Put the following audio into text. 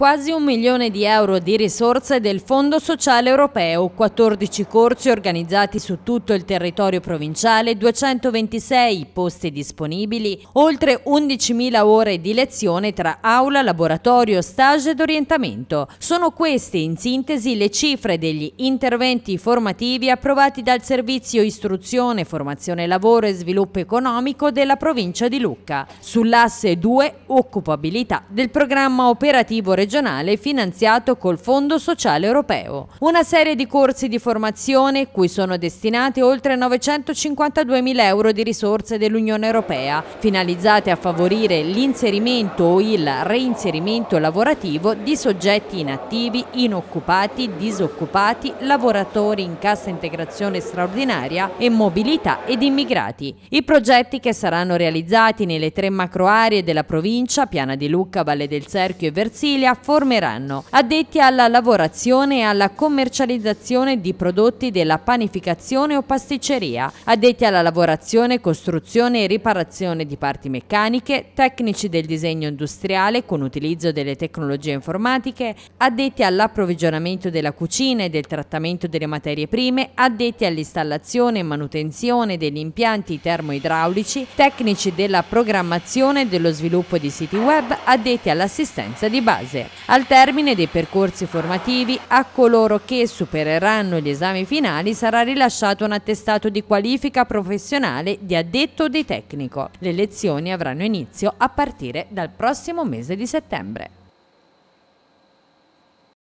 quasi un milione di euro di risorse del Fondo Sociale Europeo, 14 corsi organizzati su tutto il territorio provinciale, 226 posti disponibili, oltre 11.000 ore di lezione tra aula, laboratorio, stage ed orientamento. Sono queste in sintesi le cifre degli interventi formativi approvati dal Servizio Istruzione, Formazione Lavoro e Sviluppo Economico della provincia di Lucca, sull'asse 2 occupabilità del programma operativo regionale regionale finanziato col Fondo Sociale Europeo. Una serie di corsi di formazione cui sono destinate oltre 952.000 euro di risorse dell'Unione Europea, finalizzate a favorire l'inserimento o il reinserimento lavorativo di soggetti inattivi, inoccupati, disoccupati, lavoratori in cassa integrazione straordinaria e mobilità ed immigrati. I progetti che saranno realizzati nelle tre macro aree della provincia, Piana di Lucca, Valle del Cerchio e Versilia, formeranno, addetti alla lavorazione e alla commercializzazione di prodotti della panificazione o pasticceria, addetti alla lavorazione, costruzione e riparazione di parti meccaniche, tecnici del disegno industriale con utilizzo delle tecnologie informatiche, addetti all'approvvigionamento della cucina e del trattamento delle materie prime, addetti all'installazione e manutenzione degli impianti termoidraulici, tecnici della programmazione e dello sviluppo di siti web, addetti all'assistenza di base al termine dei percorsi formativi a coloro che supereranno gli esami finali sarà rilasciato un attestato di qualifica professionale di addetto o di tecnico. Le lezioni avranno inizio a partire dal prossimo mese di settembre.